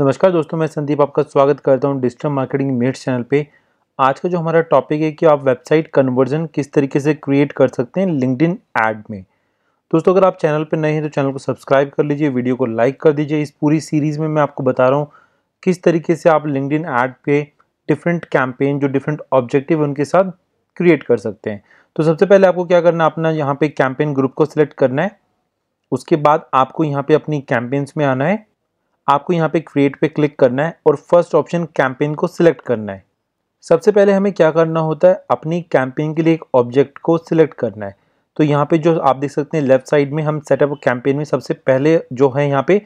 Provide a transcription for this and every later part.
नमस्कार दोस्तों मैं संदीप आपका स्वागत करता हूं डिजिटल मार्केटिंग मेट चैनल पे आज का जो हमारा टॉपिक है कि आप वेबसाइट कन्वर्जन किस तरीके से क्रिएट कर सकते हैं लिंकड ऐड में दोस्तों अगर आप चैनल पर नए हैं तो चैनल को सब्सक्राइब कर लीजिए वीडियो को लाइक कर दीजिए इस पूरी सीरीज़ में मैं आपको बता रहा हूँ किस तरीके से आप लिंकड ऐड पे डिफरेंट कैंपेन जो डिफरेंट ऑब्जेक्टिव उनके साथ क्रिएट कर सकते हैं तो सबसे पहले आपको क्या करना है अपना यहाँ पे कैंपेन ग्रुप को सिलेक्ट करना है उसके बाद आपको यहाँ पे अपनी कैंपेन्स में आना है आपको यहाँ पे क्रिएट पे क्लिक करना है और फर्स्ट ऑप्शन कैंपेन को सिलेक्ट करना है सबसे पहले हमें क्या करना होता है अपनी कैंपेन के लिए एक ऑब्जेक्ट को सिलेक्ट करना है तो यहाँ पे जो आप देख सकते हैं लेफ्ट साइड में हम सेटअप कैंपेन में सबसे पहले जो है यहाँ पे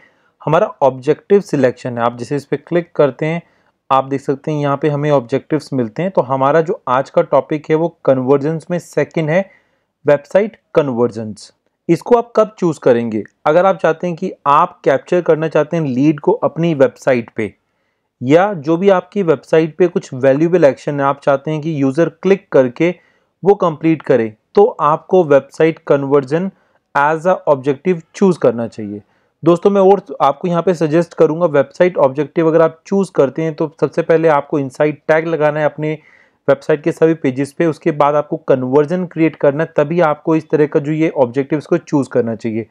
हमारा ऑब्जेक्टिव सिलेक्शन है आप जैसे इस पर क्लिक करते हैं आप देख सकते हैं यहाँ पे हमें ऑब्जेक्टिव्स मिलते हैं तो हमारा जो आज का टॉपिक है वो कन्वर्जेंस में सेकेंड है वेबसाइट कन्वर्जेंस इसको आप कब चूज़ करेंगे अगर आप चाहते हैं कि आप कैप्चर करना चाहते हैं लीड को अपनी वेबसाइट पे या जो भी आपकी वेबसाइट पे कुछ वैल्यूबल एक्शन है आप चाहते हैं कि यूज़र क्लिक करके वो कंप्लीट करे तो आपको website conversion as a objective choose करना चाहिए दोस्तों मैं और आपको यहाँ पे सजेस्ट करूँगा वेबसाइट ऑब्जेक्टिव अगर आप चूज़ करते हैं तो सबसे पहले आपको इनसाइट टैग लगाना है अपने वेबसाइट के सभी पेजेस पे उसके बाद आपको कन्वर्जन क्रिएट करना तभी आपको इस तरह का जो ये ऑब्जेक्टिव को चूज़ करना चाहिए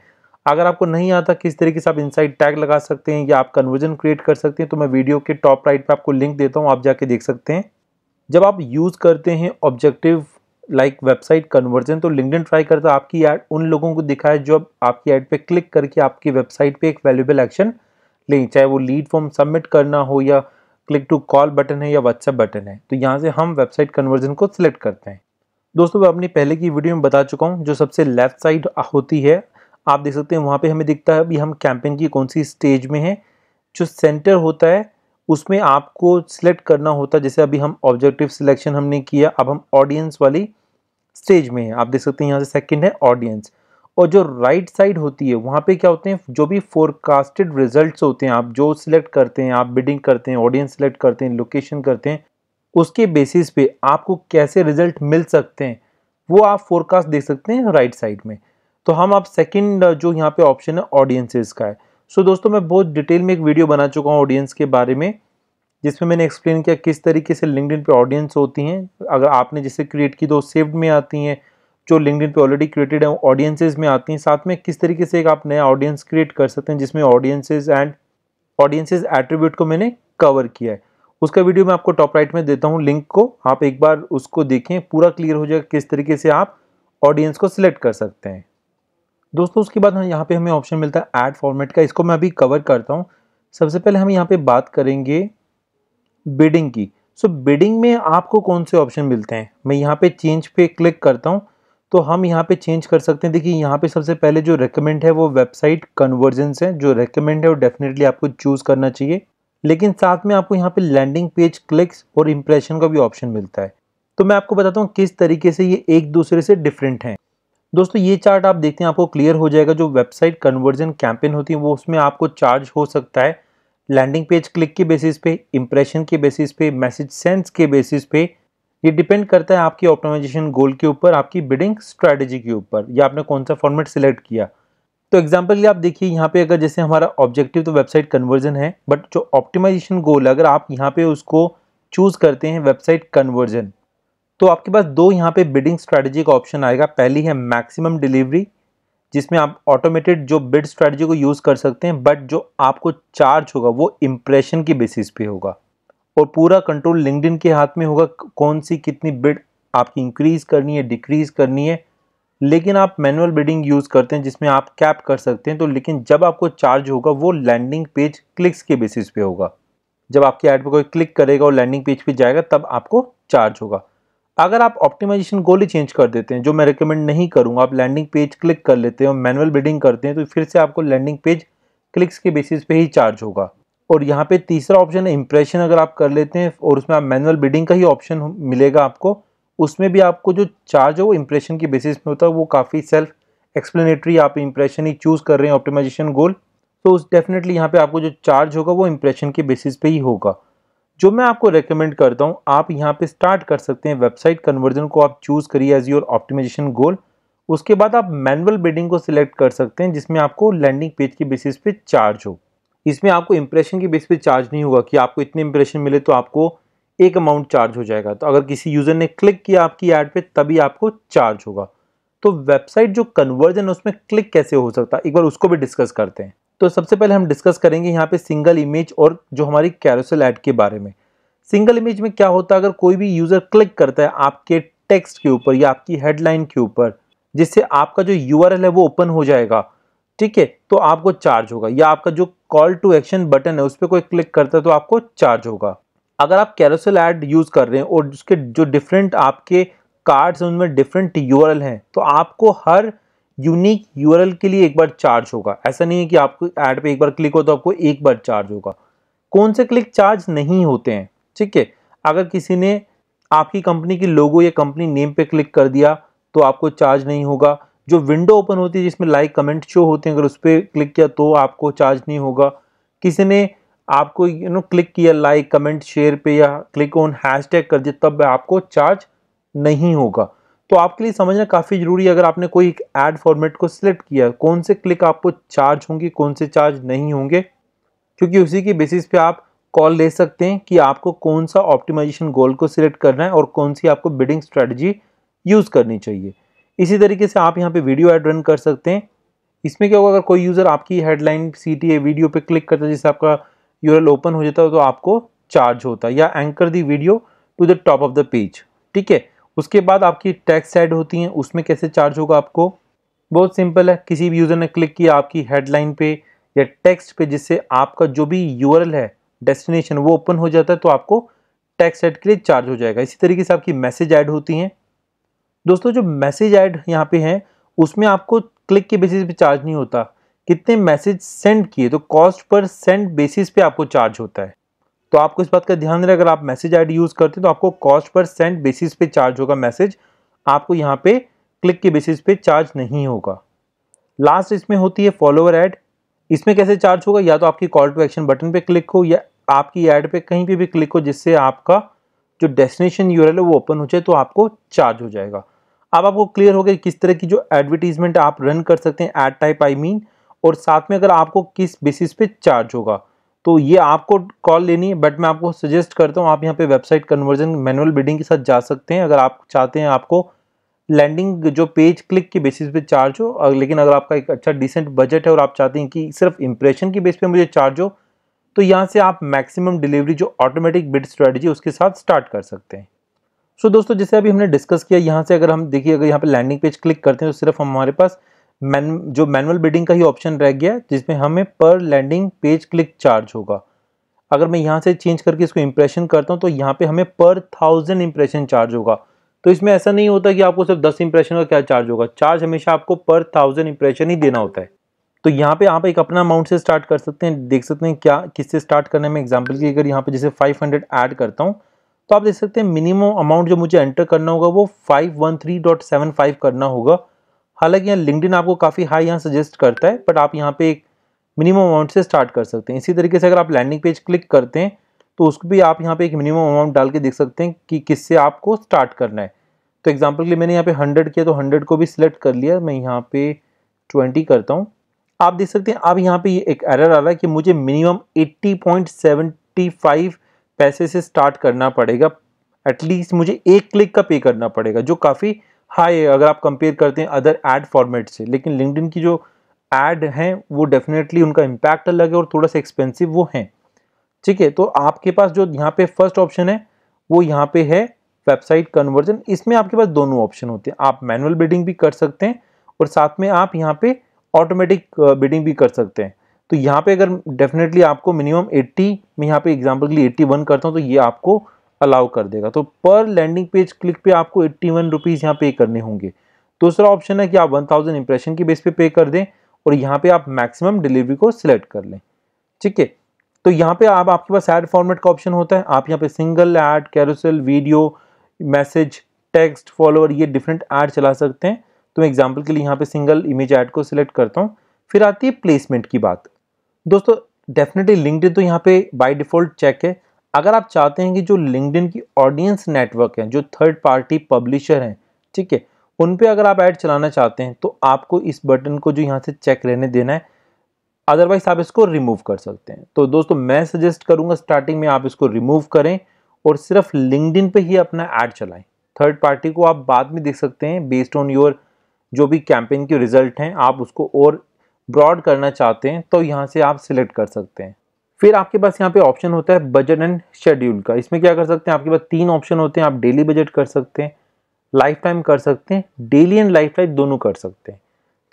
अगर आपको नहीं आता किस तरीके से आप इनसाइड टैग लगा सकते हैं या आप कन्वर्जन क्रिएट कर सकते हैं तो मैं वीडियो के टॉप राइट पर आपको लिंक देता हूँ आप जाके देख सकते हैं जब आप यूज़ करते हैं ऑब्जेक्टिव लाइक वेबसाइट कन्वर्जन तो लिंकडिन ट्राई करता है आपकी ऐड उन लोगों को दिखाए जो अब आपकी ऐड पे क्लिक करके आपकी वेबसाइट पे एक वैल्यूबल एक्शन लें चाहे वो लीड फॉर्म सबमिट करना हो या क्लिक टू कॉल बटन है या व्हाट्सएप बटन है तो यहाँ से हम वेबसाइट कन्वर्जन को सिलेक्ट करते हैं दोस्तों मैं अपनी पहले की वीडियो में बता चुका हूँ जो सबसे लेफ्ट साइड होती है आप देख सकते हैं वहाँ पे हमें दिखता है अभी हम कैंपेन की कौन सी स्टेज में है जो सेंटर होता है उसमें आपको सिलेक्ट करना होता है जैसे अभी हम ऑब्जेक्टिव सिलेक्शन हमने किया अब हम ऑडियंस वाली स्टेज में है आप देख सकते हैं यहाँ से सेकंड है ऑडियंस और जो राइट right साइड होती है वहाँ पे क्या होते हैं जो भी फोरकास्टेड रिजल्ट्स होते हैं आप जो सिलेक्ट करते हैं आप बिडिंग करते हैं ऑडियंस सिलेक्ट करते हैं लोकेशन करते हैं उसके बेसिस पे आपको कैसे रिजल्ट मिल सकते हैं वो आप फोरकास्ट देख सकते हैं राइट right साइड में तो हम आप सेकेंड जो यहाँ पर ऑप्शन है ऑडियंसिस का है सो so, दोस्तों मैं बहुत डिटेल में एक वीडियो बना चुका हूँ ऑडियंस के बारे में जिसमें मैंने एक्सप्लेन किया किस तरीके से लिंकड पे ऑडियंस होती हैं अगर आपने जिसे क्रिएट की तो सेव्ड में आती हैं जो लिंकड पे ऑलरेडी क्रिएटेड है ऑडियंसेज में आती हैं साथ में किस तरीके से एक आप नया ऑडियंस क्रिएट कर सकते हैं जिसमें ऑडियंसेज एंड ऑडियंसेज एट्रीब्यूट को मैंने कवर किया है उसका वीडियो मैं आपको टॉप राइट में देता हूँ लिंक को आप एक बार उसको देखें पूरा क्लियर हो जाएगा किस तरीके से आप ऑडियंस को सिलेक्ट कर सकते हैं दोस्तों उसके बाद हम यहाँ पे हमें ऑप्शन मिलता है ऐड फॉर्मेट का इसको मैं अभी कवर करता हूँ सबसे पहले हम यहाँ पे बात करेंगे बिडिंग की सो so, बिडिंग में आपको कौन से ऑप्शन मिलते हैं मैं यहाँ पे चेंज पे क्लिक करता हूँ तो हम यहाँ पे चेंज कर सकते हैं देखिए यहाँ पे सबसे पहले जो रेकमेंड है वो वेबसाइट कन्वर्जेंस है जो रेकमेंड है वो डेफिनेटली आपको चूज़ करना चाहिए लेकिन साथ में आपको यहाँ पे लैंडिंग पेज क्लिक्स और इम्प्रेशन का भी ऑप्शन मिलता है तो मैं आपको बताता हूँ किस तरीके से ये एक दूसरे से डिफरेंट हैं दोस्तों ये चार्ट आप देखते हैं आपको क्लियर हो जाएगा जो वेबसाइट कन्वर्जन कैंपेन होती है वो उसमें आपको चार्ज हो सकता है लैंडिंग पेज क्लिक के बेसिस पे इम्प्रेशन के बेसिस पे मैसेज सेंस के बेसिस पे ये डिपेंड करता है आपकी ऑप्टोमाइजेशन गोल के ऊपर आपकी बिडिंग स्ट्रैटेजी के ऊपर या आपने कौन सा फॉर्मेट सिलेक्ट किया तो एग्जाम्पल आप देखिए यहाँ पे अगर जैसे हमारा ऑब्जेक्टिव तो वेबसाइट कन्वर्जन है बट जो ऑप्टिमाइजेशन गोल अगर आप यहाँ पे उसको चूज़ करते हैं वेबसाइट कन्वर्जन तो आपके पास दो यहाँ पे बिडिंग स्ट्रैटेजी का ऑप्शन आएगा पहली है मैक्सिमम डिलीवरी जिसमें आप ऑटोमेटेड जो बिड स्ट्रैटेजी को यूज़ कर सकते हैं बट जो आपको चार्ज होगा वो इम्प्रेशन की बेसिस पे होगा और पूरा कंट्रोल लिंकडिन के हाथ में होगा कौन सी कितनी बिड आपकी इंक्रीज़ करनी है डिक्रीज़ करनी है लेकिन आप मैनुअल बिडिंग यूज़ करते हैं जिसमें आप कैप कर सकते हैं तो लेकिन जब आपको चार्ज होगा वो लैंडिंग पेज क्लिक्स के बेसिस पे होगा जब आपकी ऐड पर कोई क्लिक करेगा और लैंडिंग पेज पे जाएगा तब आपको चार्ज होगा अगर आप ऑप्टिमाइजेशन गोल ही चेंज कर देते हैं जो मैं रिकमेंड नहीं करूँगा आप लैंडिंग पेज क्लिक कर लेते हैं और मैनुअल बिडिंग करते हैं तो फिर से आपको लैंडिंग पेज क्लिक्स के बेसिस पे ही चार्ज होगा और यहाँ पे तीसरा ऑप्शन है इम्प्रेशन अगर आप कर लेते हैं और उसमें आप मैनुअल बिडिंग का ही ऑप्शन मिलेगा आपको उसमें भी आपको जो चार्ज है वो इम्प्रेशन के बेसिस में होता है वो काफ़ी सेल्फ एक्सप्लेनेटरी आप इम्प्रेशन ही चूज़ कर रहे हैं ऑप्टिमाइजेशन गोल तो उस डेफिनेटली यहाँ पे आपको जो चार्ज होगा वो इम्प्रेशन के बेसिस पे ही होगा जो मैं आपको रेकमेंड करता हूँ आप यहाँ पे स्टार्ट कर सकते हैं वेबसाइट कन्वर्जन को आप चूज़ करिए एज योर ऑप्टिमाइजेशन गोल उसके बाद आप मैनुअल बिडिंग को सिलेक्ट कर सकते हैं जिसमें आपको लैंडिंग पेज के बेसिस पे चार्ज हो इसमें आपको इंप्रेशन के बेस पे चार्ज नहीं होगा कि आपको इतने इंप्रेशन मिले तो आपको एक अमाउंट चार्ज हो जाएगा तो अगर किसी यूज़र ने क्लिक किया आपकी ऐड पे तभी आपको चार्ज होगा तो वेबसाइट जो कन्वर्जन है उसमें क्लिक कैसे हो सकता है एक बार उसको भी डिस्कस करते हैं तो सबसे पहले हम डिस्कस करेंगे यहाँ पे सिंगल इमेज और जो हमारी कैरोसल ऐड के बारे में सिंगल इमेज में क्या होता है अगर कोई भी यूज़र क्लिक करता है आपके टेक्स्ट के ऊपर या आपकी हेडलाइन के ऊपर जिससे आपका जो यू है वो ओपन हो जाएगा ठीक है तो आपको चार्ज होगा या आपका जो कॉल टू एक्शन बटन है उस पर कोई क्लिक करता है तो आपको चार्ज होगा अगर आप कैरोसेल ऐड यूज़ कर रहे हैं और उसके जो डिफरेंट आपके कार्ड्स हैं उनमें डिफरेंट यू हैं तो आपको हर यूनिक यू के लिए एक बार चार्ज होगा ऐसा नहीं है कि आपको ऐड पे एक बार क्लिक हो तो आपको एक बार चार्ज होगा कौन से क्लिक चार्ज नहीं होते हैं ठीक है अगर किसी ने आपकी कंपनी की लोगो या कंपनी नेम पे क्लिक कर दिया तो आपको चार्ज नहीं होगा जो विंडो ओपन होती है जिसमें लाइक कमेंट शो होते हैं अगर उस पर क्लिक किया तो आपको चार्ज नहीं होगा किसी ने आपको यू नो क्लिक किया लाइक कमेंट शेयर पे या क्लिक ऑन हैश टैग कर दिया तब आपको चार्ज नहीं होगा तो आपके लिए समझना काफ़ी ज़रूरी है अगर आपने कोई एक ऐड फॉर्मेट को सिलेक्ट किया कौन से क्लिक आपको चार्ज होंगे कौन से चार्ज नहीं होंगे क्योंकि उसी के बेसिस पे आप कॉल ले सकते हैं कि आपको कौन सा ऑप्टिमाइजेशन गोल को सिलेक्ट करना है और कौन सी आपको बिडिंग स्ट्रेटजी यूज़ करनी चाहिए इसी तरीके से आप यहाँ पे वीडियो ऐड रन कर सकते हैं इसमें क्या होगा अगर कोई यूज़र आपकी हेडलाइन सी टी वीडियो पे क्लिक करता है जिससे आपका यूरल ओपन हो जाता है तो आपको चार्ज होता है या anchor the video to the top of the page ठीक है उसके बाद आपकी टैक्स ऐड होती हैं उसमें कैसे चार्ज होगा आपको बहुत सिंपल है किसी भी यूज़र ने क्लिक किया आपकी हेडलाइन पे या टेक्स्ट पे जिससे आपका जो भी यू है डेस्टिनेशन वो ओपन हो जाता है तो आपको टैक्स ऐड के लिए चार्ज हो जाएगा इसी तरीके से आपकी मैसेज ऐड होती हैं दोस्तों जो मैसेज ऐड यहाँ पे हैं उसमें आपको क्लिक के बेसिस पे चार्ज नहीं होता कितने मैसेज सेंड किए तो कॉस्ट पर सेंड बेसिस पे आपको चार्ज होता है तो आपको इस बात का ध्यान रहे अगर आप मैसेज ऐड यूज़ करते हैं तो आपको कॉस्ट पर सेंड बेसिस पे चार्ज होगा मैसेज आपको यहाँ पे क्लिक के बेसिस पे चार्ज नहीं होगा लास्ट इसमें होती है फॉलोअर ऐड इसमें कैसे चार्ज होगा या तो आपकी कॉल टू एक्शन बटन पे क्लिक हो या आपकी ऐड पे कहीं पे भी क्लिक हो जिससे आपका जो डेस्टिनेशन यूरल है वो ओपन हो जाए तो आपको चार्ज हो जाएगा अब आपको क्लियर हो गया किस तरह की जो एडवर्टीजमेंट आप रन कर सकते हैं एड टाइप आई मीन और साथ में अगर आपको किस बेसिस पे चार्ज होगा तो ये आपको कॉल लेनी है बट मैं आपको सजेस्ट करता हूँ आप यहाँ पे वेबसाइट कन्वर्जन मैनुअल बिडिंग के साथ जा सकते हैं अगर आप चाहते हैं आपको लैंडिंग जो पेज क्लिक के बेसिस पे चार्ज हो और लेकिन अगर आपका एक अच्छा डिसेंट बजट है और आप चाहते हैं कि सिर्फ इंप्रेशन के बेस पे मुझे चार्ज हो तो यहाँ से आप मैक्सिमम डिलीवरी जो ऑटोमेटिक बिड स्ट्रेटजी उसके साथ स्टार्ट कर सकते हैं सो so, दोस्तों जैसे अभी हमने डिस्कस किया यहाँ से अगर हम देखिए अगर यहाँ पे लैंडिंग पेज क्लिक करते हैं तो सिर्फ हमारे पास मैन जो मैनुअल बिडिंग का ही ऑप्शन रह गया जिसमें हमें पर लैंडिंग पेज क्लिक चार्ज होगा अगर मैं यहाँ से चेंज करके इसको इम्प्रेशन करता हूँ तो यहाँ पे हमें पर थाउजेंड इंप्रेशन चार्ज होगा तो इसमें ऐसा नहीं होता कि आपको सिर्फ दस इंप्रेशन का क्या चार्ज होगा चार्ज हमेशा आपको पर थाउजेंड इंप्रेशन ही देना होता है तो यहाँ पे आप एक अपना अमाउंट से स्टार्ट कर सकते हैं देख सकते हैं क्या किससे स्टार्ट करने में एग्जाम्पल की अगर यहाँ पे जैसे फाइव हंड्रेड ऐड करता हूँ तो आप देख सकते हैं मिनिमम अमाउंट जो मुझे एंटर करना होगा वो 513.75 करना होगा हालांकि यहाँ लिंकड आपको काफ़ी हाई यहाँ सजेस्ट करता है बट आप यहाँ पे एक मिनिमम अमाउंट से स्टार्ट कर सकते हैं इसी तरीके से अगर आप लैंडिंग पेज क्लिक करते हैं तो उसको भी आप यहाँ पे एक मिनिमम अमाउंट डाल के देख सकते हैं कि किससे आपको स्टार्ट करना है तो एग्जाम्पल के लिए मैंने यहाँ पे हंड्रेड किया तो हंड्रेड को भी सिलेक्ट कर लिया मैं यहाँ पे ट्वेंटी करता हूँ आप देख सकते हैं अब यहाँ पे ये एक एरर आ रहा है कि मुझे minimum eighty point seventy five पैसे से स्टार्ट करना पड़ेगा एटलीस्ट मुझे एक क्लिक का पे करना पड़ेगा जो काफ़ी हाई है अगर आप कंपेयर करते हैं अदर एड फॉर्मेट से लेकिन लिंकडिन की जो एड हैं वो डेफिनेटली उनका इम्पैक्ट अलग है और थोड़ा सा एक्सपेंसिव वो हैं ठीक है तो आपके पास जो यहाँ पे फर्स्ट ऑप्शन है वो यहाँ पे है वेबसाइट कन्वर्जन इसमें आपके पास दोनों ऑप्शन होते हैं आप मैनुअल बिडिंग भी कर सकते हैं और साथ में आप यहाँ पे ऑटोमेटिक बिडिंग भी कर सकते हैं तो यहाँ पे अगर डेफिनेटली आपको मिनिमम 80 मैं यहाँ पे एग्जांपल के लिए 81 करता हूँ तो ये आपको अलाउ कर देगा तो पर लैंडिंग पेज क्लिक पे आपको एट्टी वन रुपीज़ यहाँ पे करने होंगे दूसरा ऑप्शन है कि आप वन थाउजेंड इंप्रेशन की बेस पे पे कर दें और यहाँ पे आप मैक्सिमम डिलीवरी को सिलेक्ट कर लें ठीक है तो यहाँ पे आप आपके पास एड फॉर्मेट का ऑप्शन होता है आप यहाँ पे single ad carousel video message text follower ये डिफरेंट ऐड चला सकते हैं तो मैं एग्जाम्पल के लिए यहाँ पे सिंगल इमेज ऐड को सिलेक्ट करता हूँ फिर आती है प्लेसमेंट की बात दोस्तों डेफिनेटली लिंकड तो यहाँ पे बाय डिफ़ॉल्ट चेक है अगर आप चाहते हैं कि जो लिंकड की ऑडियंस नेटवर्क है जो थर्ड पार्टी पब्लिशर हैं ठीक है उन पर अगर आप ऐड चलाना चाहते हैं तो आपको इस बटन को जो यहाँ से चेक रहने देना है अदरवाइज आप इसको रिमूव कर सकते हैं तो दोस्तों मैं सजेस्ट करूँगा स्टार्टिंग में आप इसको रिमूव करें और सिर्फ लिंकड पे ही अपना ऐड चलाएं थर्ड पार्टी को आप बाद में देख सकते हैं बेस्ड ऑन योर जो भी कैंपेन के रिजल्ट हैं आप उसको और ब्रॉड करना चाहते हैं तो यहाँ से आप सिलेक्ट कर सकते हैं फिर आपके पास यहाँ पे ऑप्शन होता है बजट एंड शेड्यूल का इसमें क्या कर सकते हैं आपके पास तीन ऑप्शन होते हैं आप डेली बजट कर सकते हैं लाइफ टाइम कर सकते हैं डेली एंड लाइफ टाइम दोनों कर सकते हैं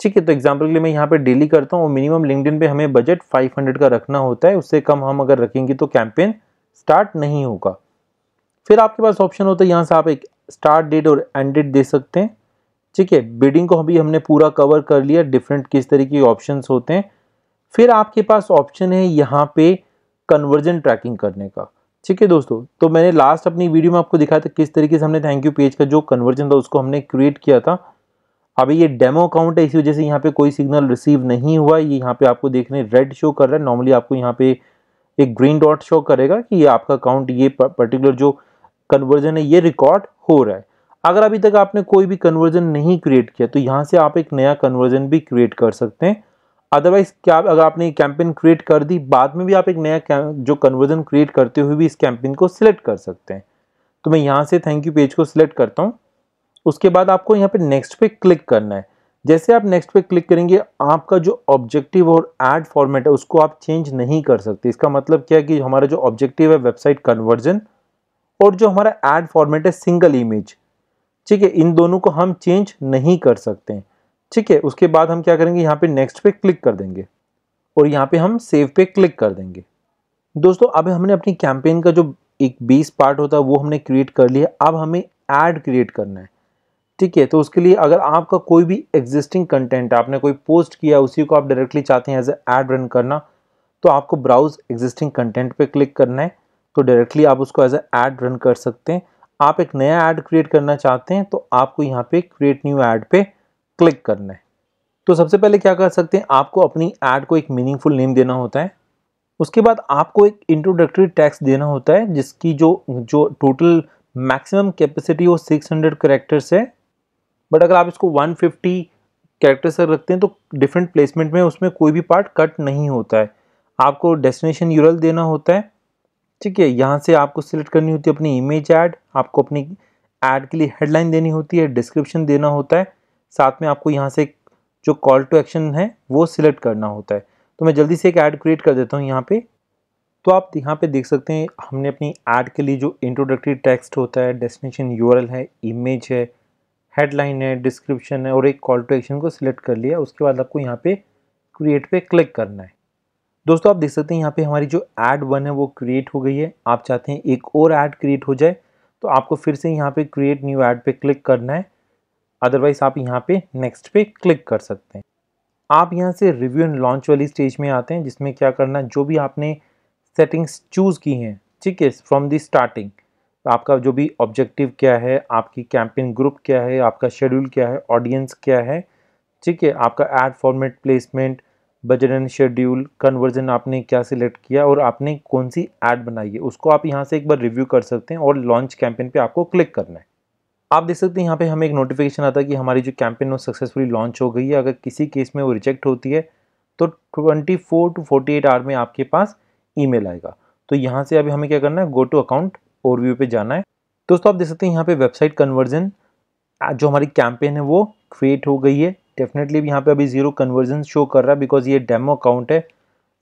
ठीक है तो एग्जाम्पल के लिए मैं यहाँ पे डेली करता हूँ और मिनिमम लिंकडिन पे हमें बजट 500 का रखना होता है उससे कम हम अगर रखेंगे तो कैंपेन स्टार्ट नहीं होगा फिर आपके पास ऑप्शन होता है यहाँ से आप एक स्टार्ट डेट और एंड डेट दे सकते हैं ठीक है बिडिंग को अभी हमने पूरा कवर कर लिया डिफरेंट किस तरीके के ऑप्शन होते हैं फिर आपके पास ऑप्शन है यहाँ पे कन्वर्जन ट्रैकिंग करने का ठीक है दोस्तों तो मैंने लास्ट अपनी वीडियो में आपको दिखाया था किस तरीके से हमने थैंक यू पेज का जो कन्वर्जन था उसको हमने क्रिएट किया था अभी ये डेमो अकाउंट है इसी वजह से यहाँ पे कोई सिग्नल रिसीव नहीं हुआ ये यहाँ पे आपको देखने रेड शो कर रहा है नॉर्मली आपको यहाँ पे एक ग्रीन डॉट शो करेगा कि ये आपका अकाउंट ये पर्टिकुलर जो कन्वर्जन है ये रिकॉर्ड हो रहा है अगर अभी तक आपने कोई भी कन्वर्जन नहीं क्रिएट किया तो यहाँ से आप एक नया कन्वर्जन भी क्रिएट कर सकते हैं अदरवाइज क्या अगर आपने कैंपेन क्रिएट कर दी बाद में भी आप एक नया जो कन्वर्जन क्रिएट करते हुए भी इस कैंपेन को सिलेक्ट कर सकते हैं तो मैं यहाँ से थैंक यू पेज को सिलेक्ट करता हूँ उसके बाद आपको यहाँ पे नेक्स्ट पे क्लिक करना है जैसे आप नेक्स्ट पे क्लिक करेंगे आपका जो ऑब्जेक्टिव और एड फॉर्मेट है उसको आप चेंज नहीं कर सकते इसका मतलब क्या है कि हमारा जो ऑब्जेक्टिव है वेबसाइट कन्वर्जन और जो हमारा एड फॉर्मेट है सिंगल इमेज ठीक है इन दोनों को हम चेंज नहीं कर सकते हैं ठीक है उसके बाद हम क्या करेंगे यहाँ पे नेक्स्ट पे क्लिक कर देंगे और यहाँ पे हम सेव पे क्लिक कर देंगे दोस्तों अब हमने अपनी कैंपेन का जो एक बेस पार्ट होता है वो हमने क्रिएट कर लिया अब हमें ऐड क्रिएट करना है ठीक है तो उसके लिए अगर आपका कोई भी एग्जिस्टिंग कंटेंट आपने कोई पोस्ट किया उसी को आप डायरेक्टली चाहते हैं एज ए ऐड रन करना तो आपको ब्राउज एग्जिस्टिंग कंटेंट पे क्लिक करना है तो डायरेक्टली आप उसको एज ए ऐड रन कर सकते हैं आप एक नया ऐड क्रिएट करना चाहते हैं तो आपको यहाँ पे क्रिएट न्यू ऐड पे क्लिक करना है तो सबसे पहले क्या कर सकते हैं आपको अपनी ऐड को एक मीनिंगफुल नेम देना होता है उसके बाद आपको एक इंट्रोडक्टरी टैक्स देना होता है जिसकी जो जो टोटल मैक्सिमम कैपेसिटी वो 600 करेक्टर्स है बट अगर आप इसको 150 कैरेक्टर्स रखते हैं तो डिफरेंट प्लेसमेंट में उसमें कोई भी पार्ट कट नहीं होता है आपको डेस्टिनेशन यूरल देना होता है ठीक है यहाँ से आपको सिलेक्ट करनी होती है अपनी इमेज ऐड आपको अपनी ऐड के लिए हेडलाइन देनी होती है डिस्क्रिप्शन देना होता है साथ में आपको यहाँ से जो कॉल टू एक्शन है वो सिलेक्ट करना होता है तो मैं जल्दी से एक ऐड क्रिएट कर देता हूँ यहाँ पे तो आप यहाँ पे देख सकते हैं हमने अपनी ऐड के लिए जो इंट्रोडक्टरी टेक्स्ट होता है डेस्टिनेशन यूआरएल है इमेज है हेडलाइन है डिस्क्रिप्शन है और एक कॉल टू एक्शन को सिलेक्ट कर लिया उसके बाद आपको यहाँ पे क्रिएट पे क्लिक करना है दोस्तों आप देख सकते हैं यहाँ पे हमारी जो ऐड वन है वो क्रिएट हो गई है आप चाहते हैं एक और ऐड क्रिएट हो जाए तो आपको फिर से यहाँ पे क्रिएट न्यू ऐड पे क्लिक करना है अदरवाइज आप यहाँ पे नेक्स्ट पे क्लिक कर सकते हैं आप यहाँ से रिव्यू एंड लॉन्च वाली स्टेज में आते हैं जिसमें क्या करना जो भी आपने सेटिंग्स चूज़ की हैं ठीक है फ्रॉम दी स्टार्टिंग तो आपका जो भी ऑब्जेक्टिव क्या है आपकी कैंपेन ग्रुप क्या है आपका शेड्यूल क्या है ऑडियंस क्या है ठीक है आपका ad format placement budget and schedule conversion आपने क्या सिलेक्ट किया और आपने कौन सी ऐड बनाई है उसको आप यहाँ से एक बार रिव्यू कर सकते हैं और लॉन्च कैंपेन पे आपको क्लिक करना है आप देख सकते हैं यहाँ पे हमें एक नोटिफिकेशन आता है कि हमारी जो कैंपेन वो सक्सेसफुली लॉन्च हो गई है अगर किसी केस में वो रिजेक्ट होती है तो 24 टू 48 आवर में आपके पास ईमेल आएगा तो यहाँ से अभी हमें क्या करना है गो टू अकाउंट व्यू पर जाना है दोस्तों आप देख सकते हैं यहाँ पे वेबसाइट कन्वर्जन जो हमारी कैंपेन है वो क्रिएट हो गई है डेफिनेटली यहाँ पे अभी ज़ीरो कन्वर्जन शो कर रहा है बिकॉज ये डेमो अकाउंट है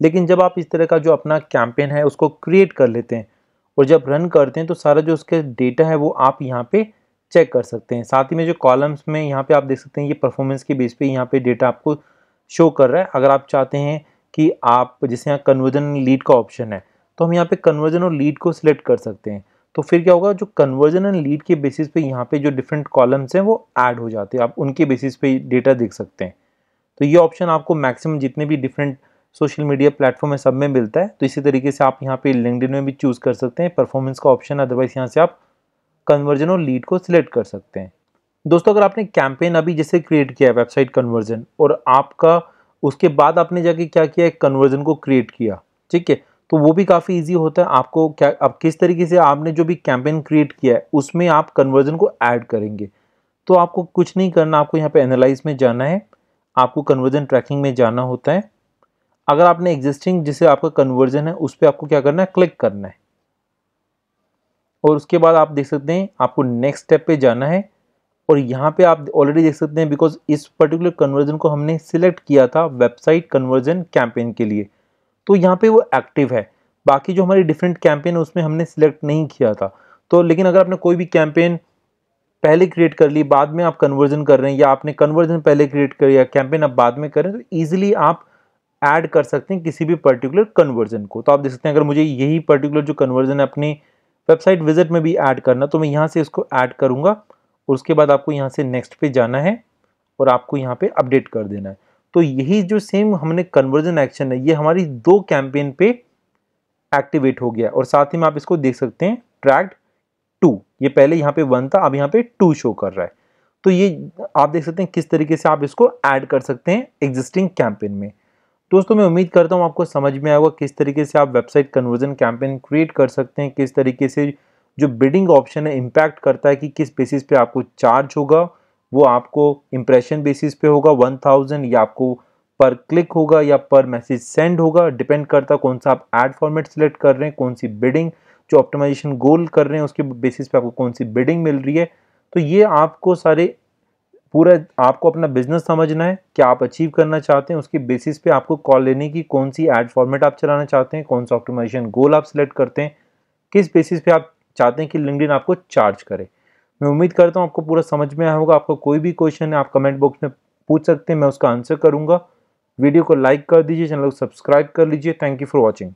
लेकिन जब आप इस तरह का जो अपना कैंपेन है उसको क्रिएट कर लेते हैं और जब रन करते हैं तो सारा जो उसके डेटा है वो आप यहाँ पे चेक कर सकते हैं साथ ही में जो कॉलम्स में यहाँ पे आप देख सकते हैं ये परफॉर्मेंस के बेस पे यहाँ पे डेटा आपको शो कर रहा है अगर आप चाहते हैं कि आप जैसे यहाँ कन्वर्जन लीड का ऑप्शन है तो हम यहाँ पे कन्वर्जन और लीड को सिलेक्ट कर सकते हैं तो फिर क्या होगा जो कन्वर्जन एंड लीड के बेसिस पे यहाँ पे जो डिफरेंट कॉलम्स हैं वो ऐड हो जाते हैं आप उनके बेसिस पे डेटा देख सकते हैं तो ये ऑप्शन आपको मैक्सिमम जितने भी डिफरेंट सोशल मीडिया प्लेटफॉर्म है सब में मिलता है तो इसी तरीके से आप यहाँ पे लिंकड में भी चूज़ कर सकते हैं परफॉर्मेंस का ऑप्शन अदरवाइज यहाँ से आप कन्वर्जन और लीड को सिलेक्ट कर सकते हैं दोस्तों अगर आपने कैंपेन अभी जैसे क्रिएट किया है वेबसाइट कन्वर्जन और आपका उसके बाद आपने जाके क्या किया है कन्वर्जन को क्रिएट किया ठीक है तो वो भी काफ़ी इजी होता है आपको क्या अब किस तरीके से आपने जो भी कैंपेन क्रिएट किया है उसमें आप कन्वर्जन को ऐड करेंगे तो आपको कुछ नहीं करना आपको यहाँ पे एनालाइज में जाना है आपको कन्वर्जन ट्रैकिंग में जाना होता है अगर आपने एग्जिस्टिंग जिसे आपका कन्वर्जन है उस पर आपको क्या करना है क्लिक करना है और उसके बाद आप देख सकते हैं आपको नेक्स्ट स्टेप पर जाना है और यहाँ पर आप ऑलरेडी देख सकते हैं बिकॉज इस पर्टिकुलर कन्वर्जन को हमने सिलेक्ट किया था वेबसाइट कन्वर्जन कैंपेन के लिए तो यहाँ पे वो एक्टिव है बाकी जो हमारी डिफरेंट कैंपेन है उसमें हमने सिलेक्ट नहीं किया था तो लेकिन अगर आपने कोई भी कैंपेन पहले क्रिएट कर ली बाद में आप कन्वर्जन कर रहे हैं या आपने कन्वर्जन पहले क्रिएट कर या कैंपेन आप बाद में करें तो ईजिली आप ऐड कर सकते हैं किसी भी पर्टिकुलर कन्वर्जन को तो आप देख सकते हैं अगर मुझे यही पर्टिकुलर जो कन्वर्जन है अपनी वेबसाइट विजिट में भी ऐड करना तो मैं यहाँ से इसको ऐड करूँगा और उसके बाद आपको यहाँ से नेक्स्ट पे जाना है और आपको यहाँ पे अपडेट कर देना है तो यही जो सेम हमने कन्वर्जन एक्शन है ये हमारी दो कैंपेन पे एक्टिवेट हो गया और साथ ही में आप इसको देख सकते हैं ट्रैक्ट टू ये पहले यहाँ पे वन था अब यहाँ पे टू शो कर रहा है तो ये आप देख सकते हैं किस तरीके से आप इसको ऐड कर सकते हैं एग्जिस्टिंग कैंपेन में दोस्तों मैं उम्मीद करता हूँ आपको समझ में आएगा किस तरीके से आप वेबसाइट कन्वर्जन कैंपेन क्रिएट कर सकते हैं किस तरीके से जो बिडिंग ऑप्शन है इम्पैक्ट करता है कि किस बेसिस पे आपको चार्ज होगा वो आपको इम्प्रेशन बेसिस पे होगा वन थाउजेंड या आपको पर क्लिक होगा या पर मैसेज सेंड होगा डिपेंड करता कौन सा आप एड फॉर्मेट सेलेक्ट कर रहे हैं कौन सी बिडिंग जो ऑप्टिमाइजेशन गोल कर रहे हैं उसके बेसिस पे आपको कौन सी बिडिंग मिल रही है तो ये आपको सारे पूरा आपको अपना बिजनेस समझना है क्या आप अचीव करना चाहते हैं उसके बेसिस पे आपको कॉल लेने की कौन सी एड फॉर्मेट आप चलाना चाहते हैं कौन सा ऑप्टिमाइजेशन गोल आप सिलेक्ट करते हैं किस बेसिस पे आप चाहते हैं कि लिंकडिन आपको चार्ज करें मैं उम्मीद करता हूँ आपको पूरा समझ में आया होगा आपको कोई भी क्वेश्चन है आप कमेंट बॉक्स में पूछ सकते हैं मैं उसका आंसर करूँगा वीडियो को लाइक कर दीजिए चैनल को सब्सक्राइब कर लीजिए थैंक यू फॉर वॉचिंग